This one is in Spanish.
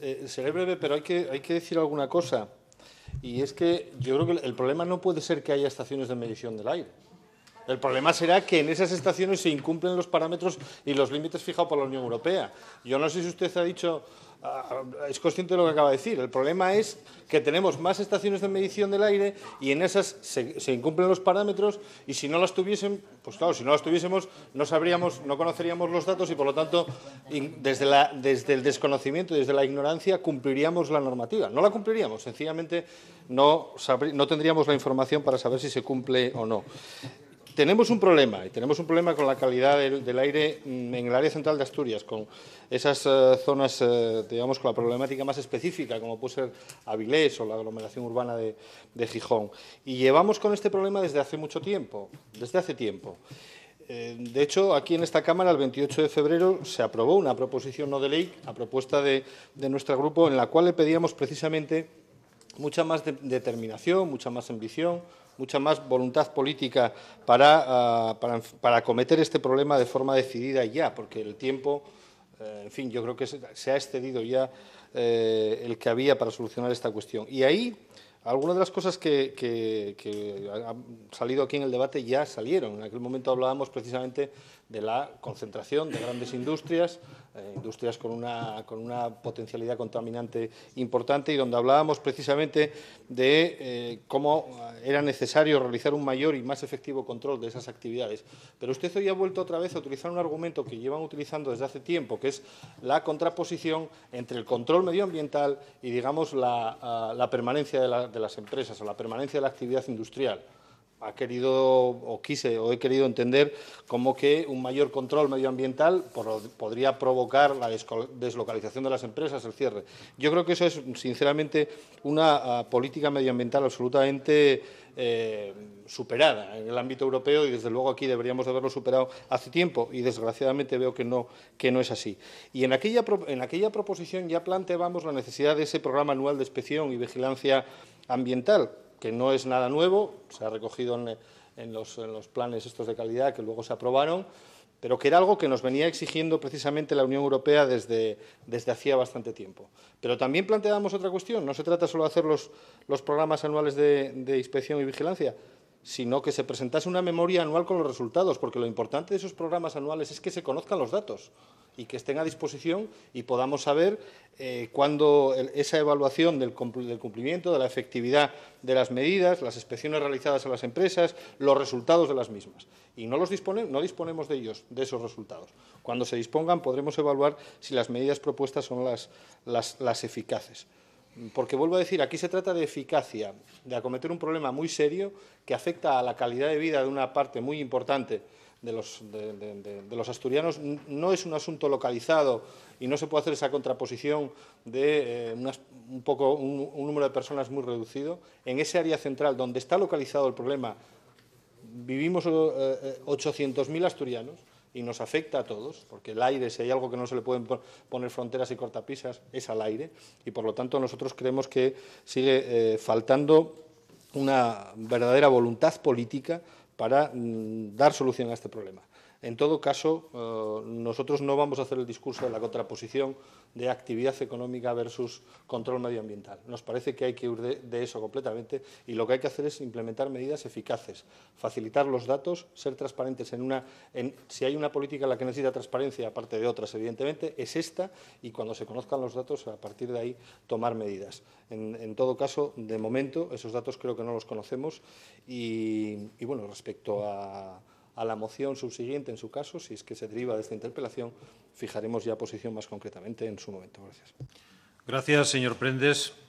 Eh, seré breve, pero hay que, hay que decir alguna cosa. Y es que yo creo que el problema no puede ser que haya estaciones de medición del aire. El problema será que en esas estaciones se incumplen los parámetros y los límites fijados por la Unión Europea. Yo no sé si usted ha dicho Ah, ah, es consciente de lo que acaba de decir. El problema es que tenemos más estaciones de medición del aire y en esas se, incumplen los parámetros y si no las tuviésemos, pues claro, si no las tuviésemos no sabríamos, no conoceríamos los datos y por lo tanto desde, el desconocimiento, desde la ignorancia cumpliríamos la normativa. No la cumpliríamos, sencillamente no tendríamos la información para saber si se cumple o no tenemos un problema, y tenemos un problema con la calidad del, aire mm, en el área central de Asturias, con esas eh, zonas, eh, digamos, con la problemática más específica, como puede ser Avilés o la aglomeración urbana de, Gijón. Y llevamos con este problema desde hace mucho tiempo, desde hace tiempo. Eh, de hecho, aquí en esta Cámara, el 28 de febrero, se aprobó una proposición no de ley a propuesta de nuestro grupo, en la cual le pedíamos precisamente mucha más determinación, mucha más ambición, mucha más voluntad política para, ah, para, acometer este problema de forma decidida ya, porque el tiempo, eh, en fin, yo creo que se, ha excedido ya eh, el que había para solucionar esta cuestión. Y ahí algunas de las cosas que, han salido aquí en el debate ya salieron. En aquel momento hablábamos precisamente de la concentración de grandes industrias, eh, industrias con una, potencialidad contaminante importante y donde hablábamos precisamente de eh, cómo eh, era necesario realizar un mayor y más efectivo control de esas actividades. Pero usted hoy ha vuelto otra vez a utilizar un argumento que llevan utilizando desde hace tiempo, que es la contraposición entre el control medioambiental y, digamos, la, ah, permanencia de la, de las empresas o la permanencia de la actividad industrial ha querido o quise o he querido entender como que un mayor control medioambiental podría provocar la deslocalización de las empresas, el cierre. Yo creo que eso es, sinceramente, una ah, política medioambiental absolutamente eh, superada en el ámbito europeo y, desde luego, aquí deberíamos haberlo superado hace tiempo y, desgraciadamente, veo que no, que no es así. Y en aquella, en aquella proposición ya planteábamos la necesidad de ese programa anual de inspección y vigilancia ambiental que no es nada nuevo, se ha recogido en, los, planes estos de calidad que luego se aprobaron, pero que era algo que nos venía exigiendo precisamente la Unión Europea desde, desde hacía bastante tiempo. Pero también planteábamos otra cuestión, no se trata solo de hacer los, programas anuales de inspección y vigilancia, sino que se presentase una memoria anual con los resultados, porque lo importante de esos programas anuales es que se conozcan los datos y que estén a disposición y podamos saber eh, cuándo esa evaluación del, cumplimiento, de la efectividad de las medidas, las inspecciones realizadas a las empresas, los resultados de las mismas. Y no, los no disponemos de ellos, de esos resultados. Cuando se dispongan podremos evaluar si las medidas propuestas son las, las eficaces. Porque vuelvo a decir, aquí se trata de eficacia, de acometer un problema muy serio que afecta a la calidad de vida de una parte muy importante de los, de, los, asturianos no es un asunto localizado y no se puede hacer esa contraposición de eh, un, poco, un, número de personas muy reducido. En ese área central donde está localizado el problema vivimos 800.000 eh, eh, asturianos y nos afecta a todos, porque el aire, si hay algo que no se le pueden poner fronteras y cortapisas, es al aire, y por lo tanto nosotros creemos que sigue faltando una verdadera voluntad política para mm, dar solución a este problema. En todo caso, eh, nosotros no vamos a hacer el discurso de la contraposición de actividad económica versus control medioambiental. Nos parece que hay que ir de, eso completamente y lo que hay que hacer es implementar medidas eficaces, facilitar los datos, ser transparentes en una... En, si hay una política en la que necesita transparencia, aparte de otras, evidentemente, es esta y cuando se conozcan los datos, a partir de ahí, tomar medidas. En, todo caso, de momento, esos datos creo que no los conocemos y bueno, respecto a a la moción subsiguiente, en su caso, si es que se deriva de esta interpelación, fijaremos ya posición más concretamente en su momento. Gracias. Gracias, señor Prendes.